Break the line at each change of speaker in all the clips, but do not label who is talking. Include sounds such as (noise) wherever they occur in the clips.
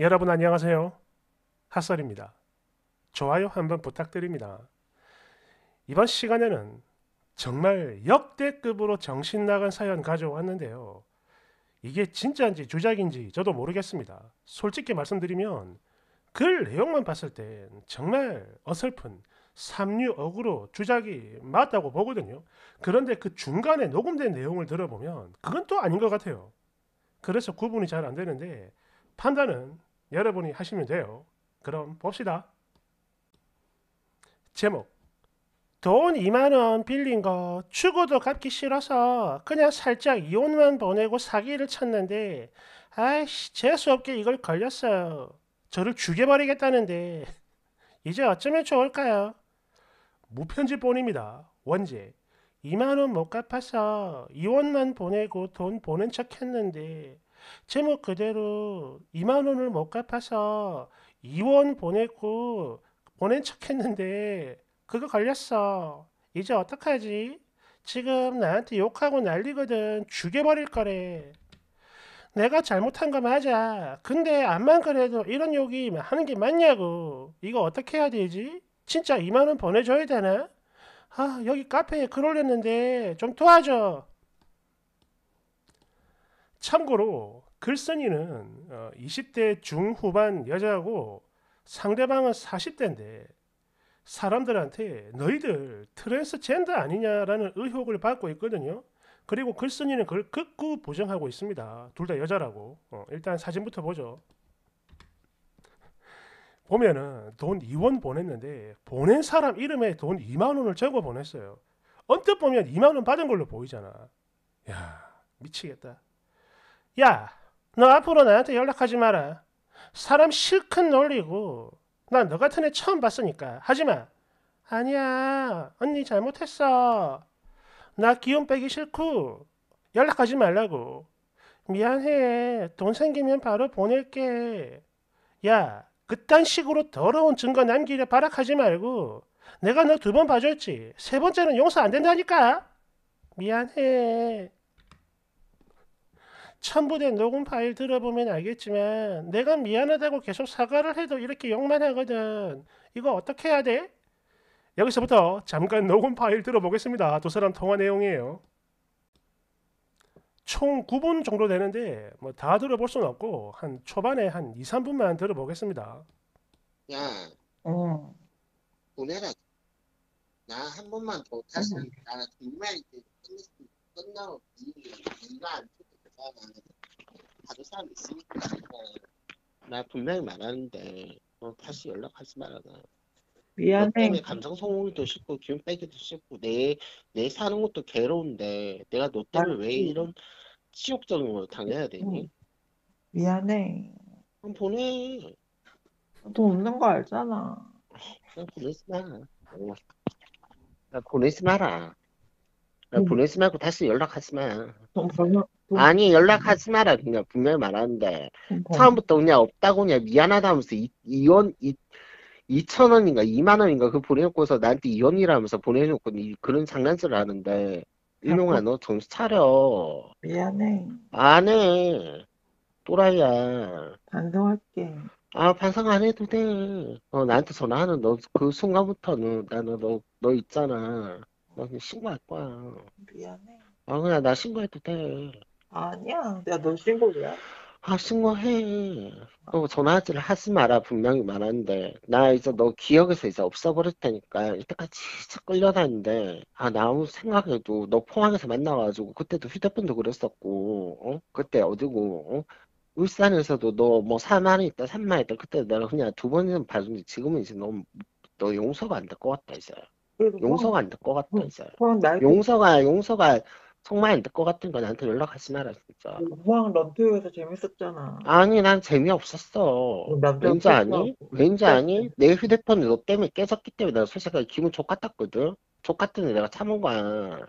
여러분 안녕하세요. 핫설입니다. 좋아요 한번 부탁드립니다. 이번 시간에는 정말 역대급으로 정신 나간 사연 가져왔는데요. 이게 진짜인지 주작인지 저도 모르겠습니다. 솔직히 말씀드리면 글 내용만 봤을 땐 정말 어설픈 삼류 억으로 주작이 맞다고 보거든요. 그런데 그 중간에 녹음된 내용을 들어보면 그건 또 아닌 것 같아요. 그래서 구분이 잘 안 되는데 판단은 여러분이 하시면 돼요. 그럼 봅시다. 제목 돈 2만원 빌린 거 죽어도 갚기 싫어서 그냥 살짝 이혼만 보내고 사기를 쳤는데 아이씨 재수없게 이걸 걸렸어요. 저를 죽여버리겠다는데 (laughs) 이제 어쩌면 좋을까요? 무편지본입니다 원제 2만원 못 갚아서 이혼만 보내고 돈 보낸 척 했는데 제목 그대로 2만 원을 못 갚아서 2원 보냈고 보낸 척했는데 그거 걸렸어. 이제 어떡하지? 지금 나한테 욕하고 난리거든. 죽여버릴 거래. 내가 잘못한 거 맞아. 근데 암만 그래도 이런 욕이 하는 게 맞냐고. 이거 어떻게 해야 되지? 진짜 2만 원 보내줘야 되나? 아 여기 카페에 글 올렸는데 좀 도와줘. 참고로 글쓴이는 20대 어, 중후반 여자고 상대방은 40대인데 사람들한테 너희들 트랜스젠더 아니냐라는 의혹을 받고 있거든요. 그리고 글쓴이는 그걸 극구 부정하고 있습니다. 둘 다 여자라고. 어, 일단 사진부터 보죠. 보면은 돈 2원 보냈는데 보낸 사람 이름에 돈 2만 원을 적어 보냈어요. 언뜻 보면 2만 원 받은 걸로 보이잖아. 야 미치겠다. 야, 너 앞으로 나한테 연락하지 마라. 사람 실컷 놀리고 난 너 같은 애 처음 봤으니까 하지마. 아니야, 언니 잘못했어. 나 기운 빼기 싫고 연락하지 말라고. 미안해. 돈 생기면 바로 보낼게. 야, 그딴 식으로 더러운 증거 남기려 발악하지 말고 내가 너 두 번 봐줬지. 세 번째는 용서 안 된다니까. 미안해. 첨부된 녹음 파일 들어보면 알겠지만 내가 미안하다고 계속 사과를 해도 이렇게 욕만 하거든. 이거 어떻게 해야 돼? 여기서부터 잠깐 녹음 파일 들어보겠습니다. 두 사람 통화 내용이에요. 총 9분 정도 되는데 뭐 다 들어볼 수는 없고 한 초반에 한 2, 3분만 들어보겠습니다. 야, 어.
보내라. 나 한 번만 더 다시 음. 나 정말 이제 끝나고 니가 안 봐줄 사람 있으니까 나 분명히 말하는데 어, 다시 연락하지 말아라 미안해. 때 감정 소모도 싫고 기운 빼기도 싫고 내, 내 사는 것도 괴로운데 내가 너 때문에 왜 이런 치욕적인 걸 당해야 되니? 미안해. 그냥 보내 돈 없는 거 알잖아. 그냥 보내지 마라 그냥 어. 보내지 마라 그냥 응. 보내지 말고 다시 연락하지 마돈 벌면 아니 연락하지 마라 그냥 분명히 말하는데 그러니까. 처음부터 그냥 없다고 그냥 미안하다 면서 이, 이원 이 2천 원인가 2만 원인가 그 보내놓고서 나한테 이혼이라면서 보내놓고 그런 장난질을 하는데 일용아 너 정신 차려 미안해 안 해 또라이야 반성할게 아 반성 안 해도 돼 어, 나한테 전화하는 너 그 순간부터는 나는 너 너 있잖아 너 신고할 거야 미안해 아 그냥 나 신고해도 돼 아니야. 내가 너신이야 아, 신고해. 또 어. 전화하지를 하지 마라. 분명히 말하는데나 이제 너 기억에서 이제 없어버릴 테니까. 이때까지 진짜 끌려다니는데. 아, 나 아무 생각해도 너 포항에서 만나가지고 그때도 휴대폰도 그랬었고, 어? 그때 어디고, 어? 울산에서도 너뭐 4만 있다, 3만 있다. 그때 내가 그냥 두 번은 봐준지 지금은 이제 너무, 너 용서가 안될것 같다, 이제. 용서가 안될것 같다, 이제. 용서가, 용서가. 속말 안듣거 같은 거 나한테 연락하지 마라 진짜. 그 우왕 런투에서 재밌었잖아. 아니 난 재미없었어. 그 왠지 아니? 왠지 아니? 내 휴대폰이 너 때문에 깨졌기 때문에 내가 솔직하게 기분 족같았거든. 족같은애 내가 참은 거야.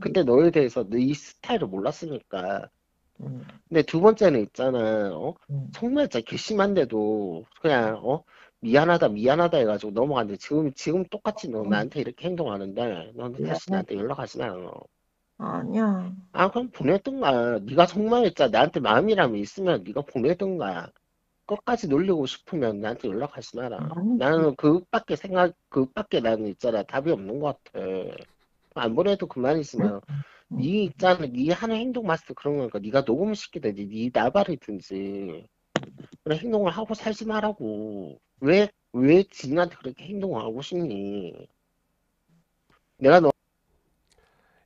근데 음. 너에 대해서 너이 스타일을 몰랐으니까. 음. 근데 두 번째는 있잖아. 어? 음. 정말 진짜 괘씸한데도 그냥 어? 미안하다 미안하다 해가지고 넘어갔는데 지금 지금 똑같이 너 나한테 이렇게 행동하는데 너는 다시 나한테 연락하지 마. 아니야. 아 그럼 보내던가 네가 속마음있잖아 나한테 마음이라면 있으면 네가 보내던가 끝까지 놀리고 싶으면 나한테 연락하지 마라 아 나는 그밖에 생각 그밖에 나는 있잖아 답이 없는 것 같아 안 보내도 그만 있으면 음. 네 있잖아 네 하는 행동 봤을 때 그런 거니까 네가 녹음 시키든지 네 나발이든지 그런 행동을 하고 살지 말라고 왜왜 지인한테 그렇게 행동을 하고 싶니 내가 너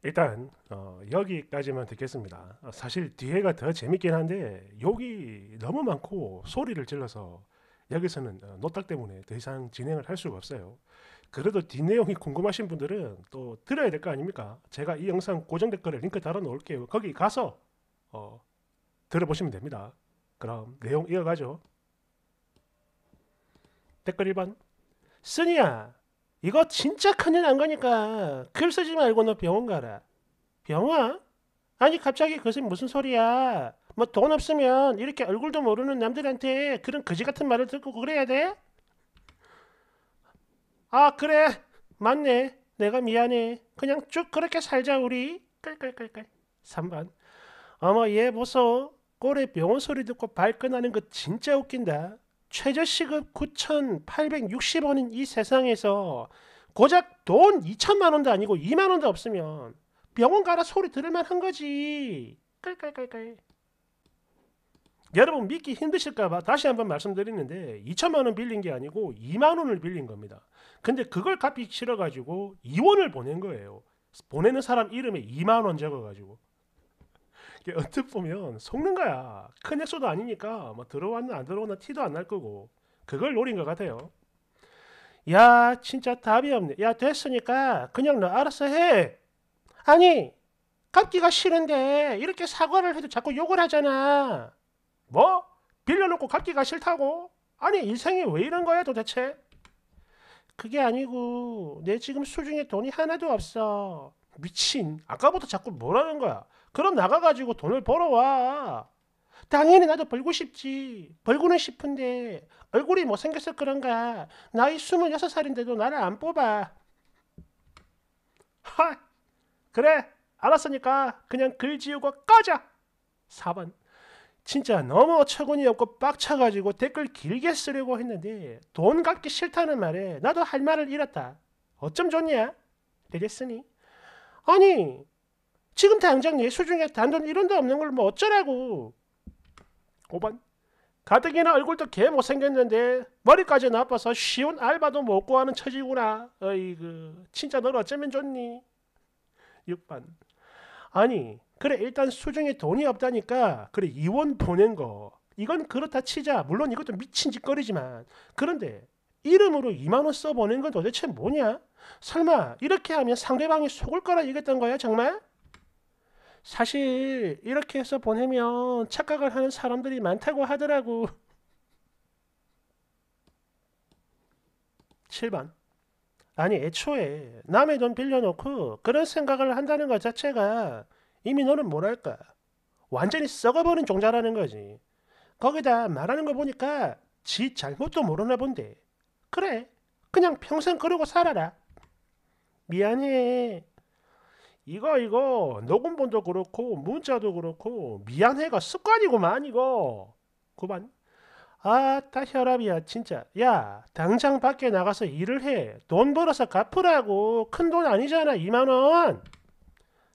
일단 어, 여기까지만 듣겠습니다. 어, 사실 뒤에가 더 재밌긴 한데 욕이 너무 많고 소리를 질러서 여기서는 어, 노딱 때문에 더 이상 진행을 할 수가 없어요. 그래도 뒷내용이 궁금하신 분들은 또 들어야 될 거 아닙니까? 제가 이 영상 고정 댓글에 링크 달아놓을게요. 거기 가서 어, 들어보시면 됩니다. 그럼 내용 이어가죠. 댓글 1번 쓰니야 이거 진짜 큰일 난 거니까 글 쓰지 말고 너 병원 가라. 병원? 아니 갑자기 그새 무슨 소리야? 뭐 돈 없으면 이렇게 얼굴도 모르는 남들한테 그런 거지 같은 말을 듣고 그래야 돼? 아 그래 맞네 내가 미안해 그냥 쭉 그렇게 살자 우리 끌끌끌끌 3번 어머 얘 보소 꼴에 병원 소리 듣고 발끈하는 거 진짜 웃긴다 최저시급 9,860원인 이 세상에서 고작 돈 2천만 원도 아니고 2만 원도 없으면 병원 가라 소리 들을만 한 거지. 깔깔깔깔. 여러분 믿기 힘드실까봐 다시 한번 말씀드리는데 2천만 원 빌린 게 아니고 2만 원을 빌린 겁니다. 근데 그걸 갚기 싫어가지고 이원을 보낸 거예요. 보내는 사람 이름에 2만 원 적어가지고 이게 (laughs) 언뜻 보면 속는 거야. 큰 액수도 아니니까 뭐 들어왔나 안 들어오나 티도 안 날 거고 그걸 노린 것 같아요. 야 진짜 답이 없네. 야 됐으니까 그냥 너 알아서 해. 아니 갚기가 싫은데 이렇게 사과를 해도 자꾸 욕을 하잖아. 뭐? 빌려놓고 갚기가 싫다고? 아니 인생이 왜 이런 거야 도대체? 그게 아니고 내 지금 수중에 돈이 하나도 없어. 미친 아까부터 자꾸 뭐라는 거야 그럼 나가가지고 돈을 벌어와. 당연히 나도 벌고 싶지. 벌고는 싶은데 얼굴이 못생겨서 그런가. 나이 26살인데도 나를 안 뽑아. 하! 그래. 알았으니까 그냥 글 지우고 꺼져. 4번. 진짜 너무 어처구니 없고 빡쳐가지고 댓글 길게 쓰려고 했는데 돈 갚기 싫다는 말에 나도 할 말을 잃었다. 어쩜 좋냐? 되겠으니? 아니 지금 당장 예수 중에 단돈 이런데 없는 걸 뭐 어쩌라고. 5번. 가뜩이나 얼굴도 개 못생겼는데 머리까지 나빠서 쉬운 알바도 못 구하는 처지구나. 어이구 진짜 널 어쩌면 좋니? 6번. 아니 그래 일단 수중에 돈이 없다니까 그래 이원 보낸 거 이건 그렇다 치자 물론 이것도 미친 짓거리지만 그런데 이름으로 2만원 써보낸 건 도대체 뭐냐? 설마 이렇게 하면 상대방이 속을 거라 이겼던 거야 정말? 사실 이렇게 해서 보내면 착각을 하는 사람들이 많다고 하더라고. 7번. (laughs) 아니 애초에 남의 돈 빌려놓고 그런 생각을 한다는 것 자체가 이미 너는 뭐랄까 완전히 썩어버린 종자라는 거지. 거기다 말하는 거 보니까 지 잘못도 모르나 본데. 그래 그냥 평생 그러고 살아라. 미안해. 이거 이거 녹음본도 그렇고 문자도 그렇고 미안해가 습관이고만 이거 그만 아따 혈압이야 진짜 야 당장 밖에 나가서 일을 해돈 벌어서 갚으라고 큰 돈 아니잖아 2만원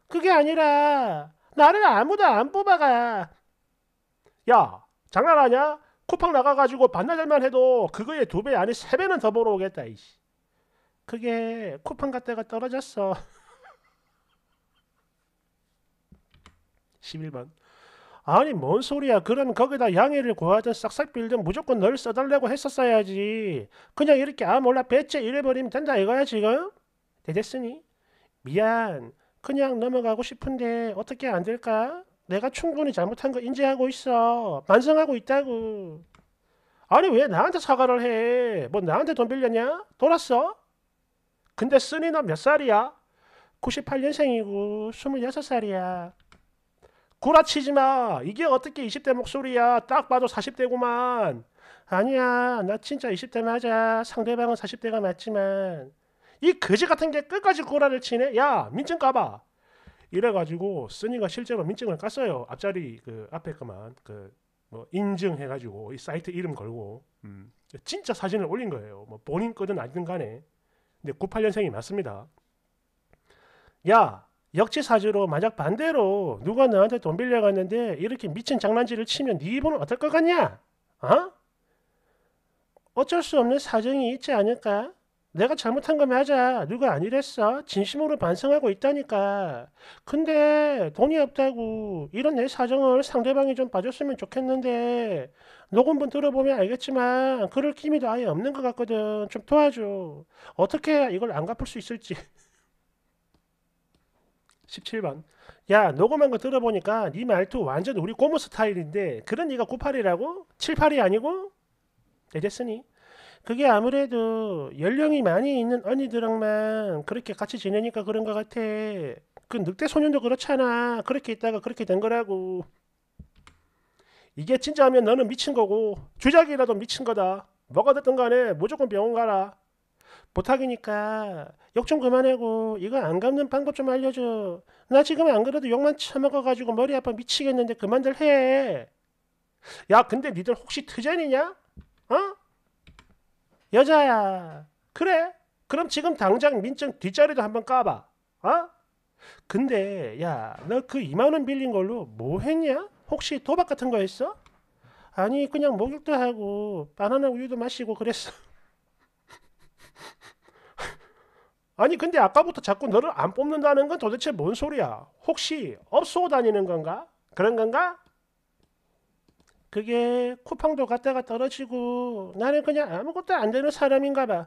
그게 아니라 나를 아무도 안 뽑아가 야 장난하냐 쿠팡 나가가지고 반나절만 해도 그거에 두배 아니 세 배는 더 벌어오겠다 이씨 그게 쿠팡 갔다가 떨어졌어 (laughs) 11번. 아니 뭔 소리야. 그럼 거기다 양해를 구하든 싹싹 빌든 무조건 널 써달라고 했었어야지. 그냥 이렇게 아 몰라 배째 이래버리면 된다 이거야 지금? 대됐으니? 미안. 그냥 넘어가고 싶은데 어떻게 안 될까? 내가 충분히 잘못한 거 인지하고 있어. 반성하고 있다고. 아니 왜 나한테 사과를 해? 뭐 나한테 돈 빌렸냐? 돌았어? 근데 쓰니 너몇 살이야? 98년생이고 26살이야. 구라치지 마. 이게 어떻게 20대 목소리야. 딱 봐도 40대구만. 아니야. 나 진짜 20대 맞아. 상대방은 40대가 맞지만. 이 거지 같은 게 끝까지 구라를 치네. 야, 민증 까봐. 이래가지고 쓰니가 실제로 민증을 깠어요. 앞자리 그 앞에 그만 그 뭐 인증해가지고 이 사이트 이름 걸고 음. 진짜 사진을 올린 거예요. 뭐 본인 거든 아니든 간에. 근데 98년생이 맞습니다. 야, 역지사지로 만약 반대로 누가 너한테 돈 빌려갔는데 이렇게 미친 장난질을 치면 네 입은 어떨 것 같냐? 어? 어쩔 수 없는 사정이 있지 않을까? 내가 잘못한 거면 하자. 누가 아니랬어? 진심으로 반성하고 있다니까. 근데 돈이 없다고 이런 내 사정을 상대방이 좀 봐줬으면 좋겠는데 녹음본 들어보면 알겠지만 그럴 기미도 아예 없는 것 같거든. 좀 도와줘. 어떻게 이걸 안 갚을 수 있을지. (laughs) 17번 야 녹음한 거 들어보니까 네 말투 완전 우리 고모 스타일인데 그런 네가 98이라고? 78이 아니고? 이랬으니 그게 아무래도 연령이 많이 있는 언니들랑만 그렇게 같이 지내니까 그런 것 같아 그 늑대 소년도 그렇잖아 그렇게 있다가 그렇게 된 거라고 이게 진짜하면 너는 미친 거고 주작이라도 미친 거다 뭐가 됐든 간에 무조건 병원 가라 부탁이니까 욕좀 그만하고 이거 안 갚는 방법 좀 알려줘. 나 지금 안 그래도 욕만 처먹어가지고 머리 아파 미치겠는데 그만들 해. 야 근데 니들 혹시 트젠이냐? 어? 여자야. 그래? 그럼 지금 당장 민증 뒷자리도 한번 까봐. 어? 근데 야 너 그 2만원 빌린 걸로 뭐 했냐? 혹시 도박 같은 거 했어? 아니 그냥 목욕도 하고 바나나 우유도 마시고 그랬어. 아니 근데 아까부터 자꾸 너를 안 뽑는다는 건 도대체 뭔 소리야? 혹시 업소 다니는 건가? 그런 건가? 그게 쿠팡도 갔다가 떨어지고 나는 그냥 아무것도 안 되는 사람인가 봐.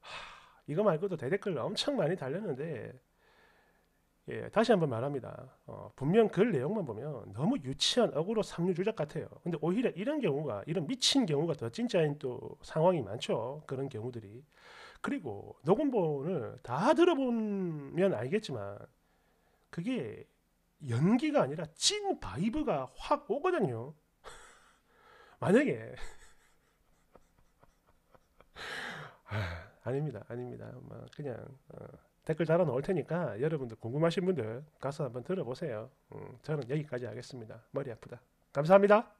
하, 이거 말고도 대댓글 엄청 많이 달렸는데 예, 다시 한번 말합니다. 어, 분명 글 그 내용만 보면 너무 유치한 억울로 삼류 조작 같아요. 근데 오히려 이런 경우가 이런 미친 경우가 더 진짜인 또 상황이 많죠. 그런 경우들이 그리고 녹음본을 다 들어보면 알겠지만 그게 연기가 아니라 찐 바이브가 확 오거든요. (laughs) 만약에 (laughs) 아, 닙니다 아닙니다. 막 뭐 그냥 어. 댓글 달아 놓을 테니까 여러분들 궁금하신 분들 가서 한번 들어보세요. 음, 저는 여기까지 하겠습니다. 머리 아프다. 감사합니다.